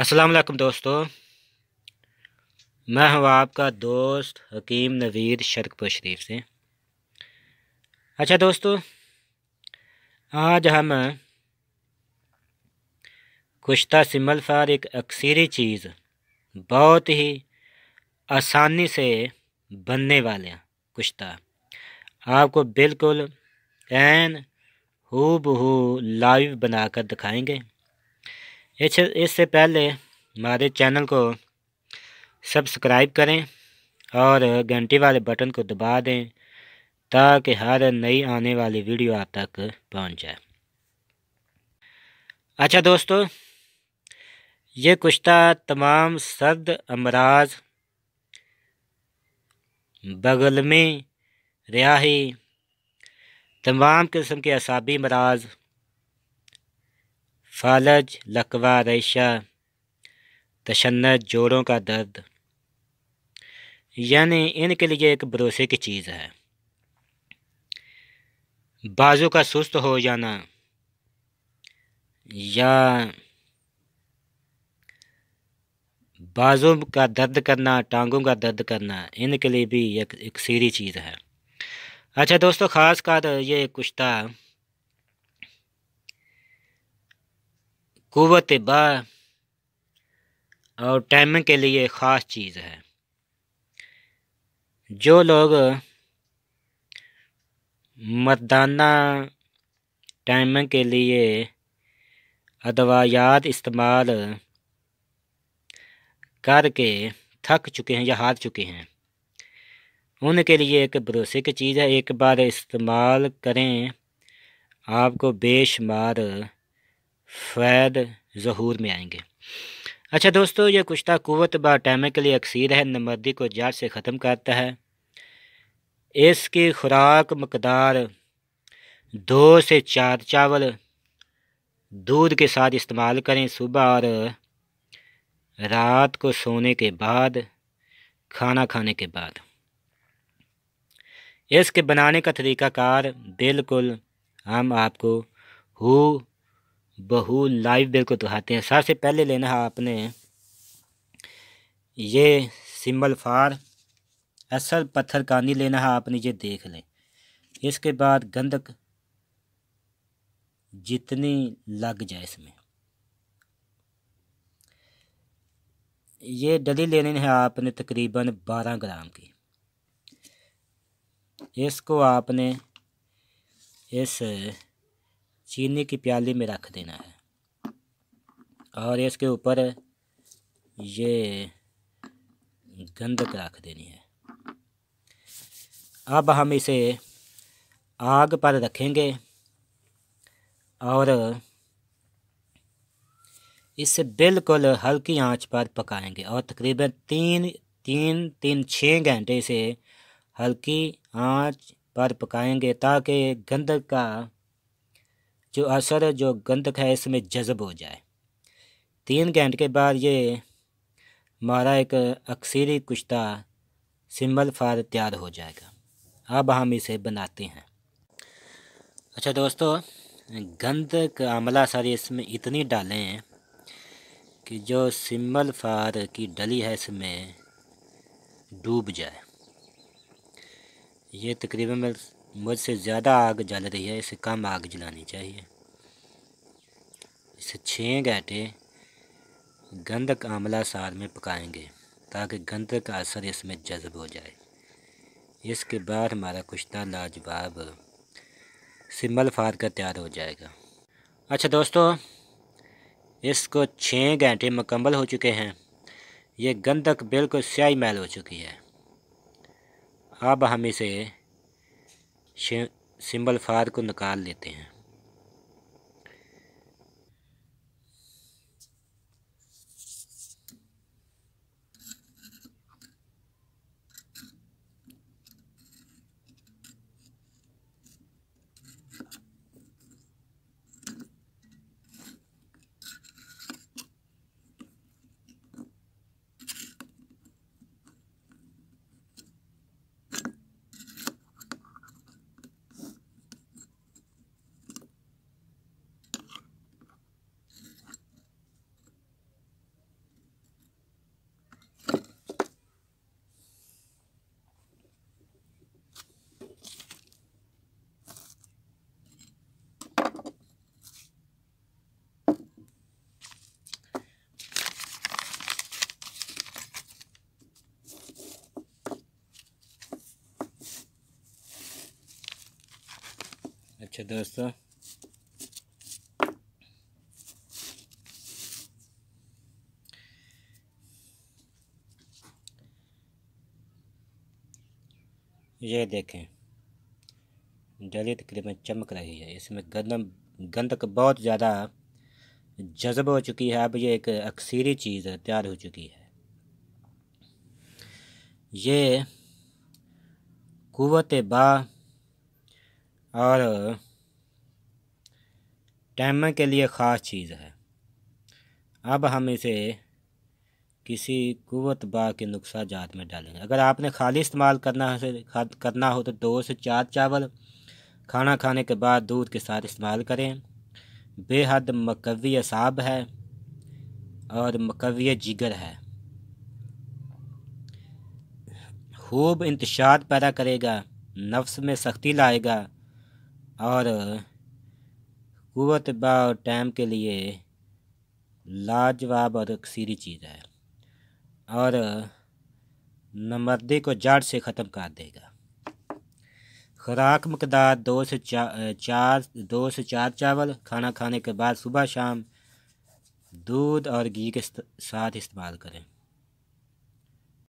السلام علیکم دوستو میں ہوں آپ کا دوست حکیم نوید شرک پ شریف سے اچھا دوستو آج ہم کشتہ فار ایک اکسیری چیز بہت ہی آسانی سے بننے والے کشتہ آپ کو بالکل این ہو بہو لائیو بنا کر دکھائیں گے اس سے پہلے ہمارے چینل کو سبسکرائب کریں اور گھنٹی والے بٹن کو دبا دیں تاکہ ہر نئی آنے والی ویڈیو آپ تک پہنچ جائے اچھا دوستو یہ کشتہ تمام سرد امراض بغلمی ریاہی تمام قسم کے اعصابی امراض فالج لقوہ ریشہ تشنت جوڑوں کا درد یعنی ان کے لیے ایک بھروسے کی چیز ہے بازو کا سست ہو جانا یا بازو کا درد کرنا ٹانگوں کا درد کرنا ان کے لیے بھی ایک سیری چیز ہے اچھا دوستو خاص کر یہ کشتہ قوت با اور ٹائم کے لیے خاص چیز ہے جو لوگ مردانہ ٹائم کے لیے ادوایات استعمال کر کے تھک چکے ہیں یا ہار چکے ہیں ان کے لیے ایک بھروسے کی چیز ہے ایک بار استعمال کریں آپ کو بے شمار فید ظہور میں آئیں گے اچھا دوستو یہ کشتہ قوت با ٹیمیکلی اکسیر اکثیر ہے نمردی کو جار سے ختم کرتا ہے اس کی خوراک مقدار دو سے چار چاول دودھ کے ساتھ استعمال کریں صبح اور رات کو سونے کے بعد کھانا کھانے کے بعد اس کے بنانے کا طریقہ کار بالکل ہم آپ کو ہو بہو لائیو کو دکھاتے ہیں سب سے پہلے لینا ہے آپ نے یہ سمبل فار اصل پتھر کانی لینا ہے آپ نے یہ دیکھ لیں اس کے بعد گندک جتنی لگ جائے اس میں یہ ڈلی لینی ہے آپ نے تقریباً بارہ گرام کی اس کو آپ نے اس چینی کی پیالی میں رکھ دینا ہے اور اس کے اوپر یہ گندک رکھ دینی ہے اب ہم اسے آگ پر رکھیں گے اور اسے بالکل ہلکی آنچ پر پکائیں گے اور تقریباً تین تین تین چھ گھنٹے اسے ہلکی آنچ پر پکائیں گے تاکہ گندک کا جو اثر جو گندک ہے اس میں جذب ہو جائے تین گھنٹے کے بعد یہ ہمارا ایک اکثیری کشتہ سمبل فار تیار ہو جائے گا اب ہم اسے بناتے ہیں اچھا دوستو گند کا عملہ سر اس میں اتنی ڈالیں کہ جو سمبل فار کی ڈلی ہے اس میں ڈوب جائے یہ تقریباً مجھ سے زیادہ آگ جل رہی ہے اسے کم آگ جلانی چاہیے اسے چھ گھنٹے گندک آملہ سال میں پکائیں گے تاکہ گندک کا اثر اس میں جذب ہو جائے اس کے بعد ہمارا کشتہ لاجواب سمل فار کا تیار ہو جائے گا اچھا دوستو اس کو چھ گھنٹے مکمل ہو چکے ہیں یہ گندک بالکل سیاہی میل ہو چکی ہے اب ہم اسے سمبل فار کو نکال لیتے ہیں اچھا دوستو یہ دیکھیں ڈلی تقریباً چمک رہی ہے اس میں گندم گندک بہت زیادہ جذب ہو چکی ہے اب یہ ایک اکثیری چیز تیار ہو چکی ہے یہ قوت با اور ٹائمر کے لیے خاص چیز ہے اب ہم اسے کسی قوت با کے نقصہ جات میں ڈالیں گے اگر آپ نے خالی استعمال کرنا کرنا ہو تو دو سے چار چاول کھانا کھانے کے بعد دودھ کے ساتھ استعمال کریں بے حد مکوی اصاب ہے اور مکوی جگر ہے خوب انتشاد پیدا کرے گا نفس میں سختی لائے گا اور قوت با اور ٹائم کے لیے لاجواب اور اکسیری چیز ہے اور نمردی کو جڑ سے ختم کر دے گا خوراک مقدار دو سے چار دو سے چار چاول کھانا کھانے کے بعد صبح شام دودھ اور گھی کے ساتھ استعمال کریں